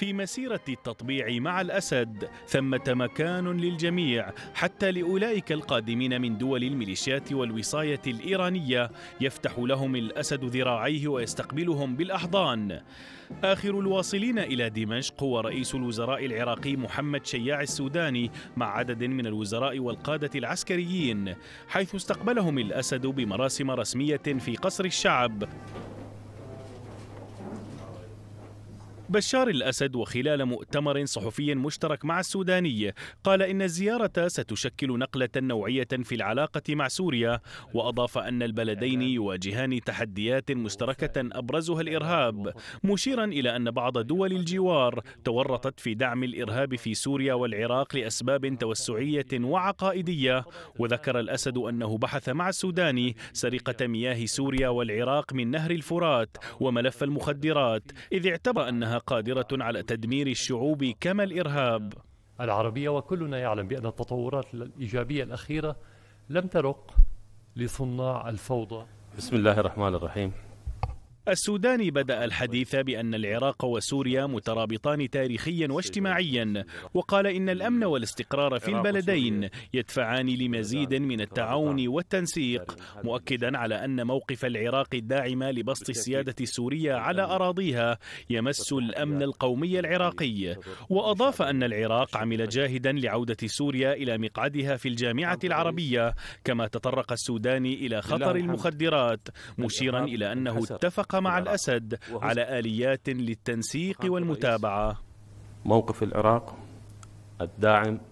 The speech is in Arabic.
في مسيرة التطبيع مع الأسد ثمة مكان للجميع حتى لأولئك القادمين من دول الميليشيات والوصاية الإيرانية يفتح لهم الأسد ذراعيه ويستقبلهم بالأحضان آخر الواصلين إلى دمشق هو رئيس الوزراء العراقي محمد شياع السوداني مع عدد من الوزراء والقادة العسكريين حيث استقبلهم الأسد بمراسم رسمية في قصر الشعب بشار الأسد وخلال مؤتمر صحفي مشترك مع السوداني قال إن الزيارة ستشكل نقلة نوعية في العلاقة مع سوريا وأضاف أن البلدين يواجهان تحديات مشتركة أبرزها الإرهاب مشيرا إلى أن بعض دول الجوار تورطت في دعم الإرهاب في سوريا والعراق لأسباب توسعية وعقائدية وذكر الأسد أنه بحث مع السوداني سرقة مياه سوريا والعراق من نهر الفرات وملف المخدرات إذ اعتبر أنها قادرة على تدمير الشعوب كما الإرهاب العربية وكلنا يعلم بأن التطورات الإيجابية الأخيرة لم ترق لصناع الفوضى بسم الله الرحمن الرحيم السوداني بدأ الحديث بأن العراق وسوريا مترابطان تاريخيا واجتماعيا وقال إن الأمن والاستقرار في البلدين يدفعان لمزيد من التعاون والتنسيق مؤكدا على أن موقف العراق الداعم لبسط السيادة السورية على أراضيها يمس الأمن القومي العراقي وأضاف أن العراق عمل جاهدا لعودة سوريا إلى مقعدها في الجامعة العربية كما تطرق السوداني إلى خطر المخدرات مشيرا إلى أنه اتفق مع الأسد على آليات للتنسيق والمتابعة موقف العراق الداعم